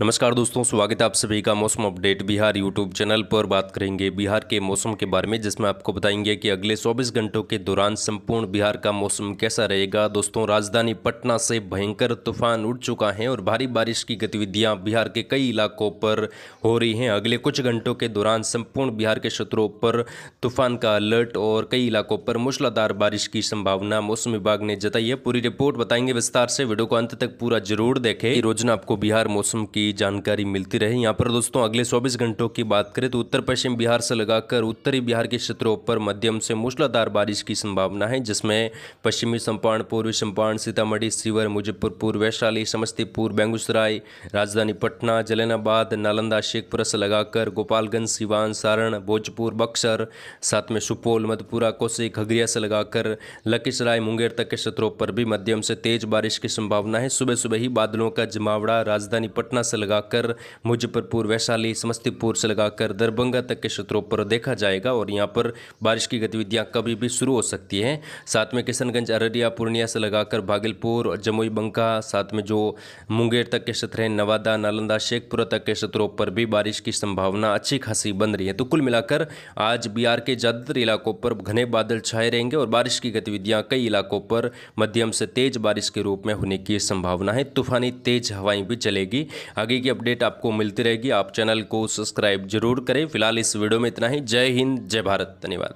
नमस्कार दोस्तों स्वागत है आप सभी का मौसम अपडेट बिहार यूट्यूब चैनल पर बात करेंगे बिहार के मौसम के बारे में जिसमें आपको बताएंगे कि अगले 24 घंटों के दौरान संपूर्ण बिहार का मौसम कैसा रहेगा दोस्तों राजधानी पटना से भयंकर तूफान उठ चुका है और भारी बारिश की गतिविधियां बिहार के कई इलाकों पर हो रही हैं अगले कुछ घंटों के दौरान संपूर्ण बिहार के क्षेत्रों पर तूफान का अलर्ट और कई इलाकों पर मूसलाधार बारिश की संभावना मौसम विभाग ने जताई है पूरी रिपोर्ट बताएंगे विस्तार से वीडियो को अंत तक पूरा जरूर देखें रोजना आपको बिहार मौसम की की जानकारी मिलती रहे यहाँ पर दोस्तों अगले चौबीस घंटों की बात करें तो उत्तर पश्चिम बिहार से लगाकर उत्तरी बिहार के क्षेत्रों पर मध्यम से मूसलाधार बारिश की संभावना है जिसमें पश्चिमी चंपारण पूर्वी चंपारण सीतामढ़ी सीवर मुजफ्फरपुर वैशाली समस्तीपुर बेगूसराय राजधानी पटना जलेनाबाद नालंदा शेखपुरा से लगाकर गोपालगंज सीवान सारण भोजपुर बक्सर साथ में सुपौल मधपुरा कोसी खगड़िया से लगाकर लखीसराय मुंगेर तक के क्षेत्रों पर भी मध्यम से तेज बारिश की संभावना है सुबह सुबह ही बादलों का जमावड़ा राजधानी पटना से से लगाकर मुजफ्फरपुर वैशाली समस्तीपुर से लगाकर दरभंगा तक के क्षेत्रों पर देखा जाएगा और यहाँ पर बारिश की गतिविधियाँ कभी भी शुरू हो सकती हैं साथ में किशनगंज अररिया पूर्णिया से लगाकर भागलपुर और जमुई बंका साथ में जो मुंगेर तक के क्षेत्र हैं नवादा नालंदा शेखपुरा तक के क्षेत्रों पर भी बारिश की संभावना अच्छी खासी बन रही है तो कुल मिलाकर आज बिहार के ज़्यादातर इलाकों पर घने बादल छाए रहेंगे और बारिश की गतिविधियां कई इलाकों पर मध्यम से तेज बारिश के रूप में होने की संभावना है तूफानी तेज हवाएं भी चलेगी आगे की अपडेट आपको मिलती रहेगी आप चैनल को सब्सक्राइब जरूर करें फिलहाल इस वीडियो में इतना ही जय हिंद जय भारत धन्यवाद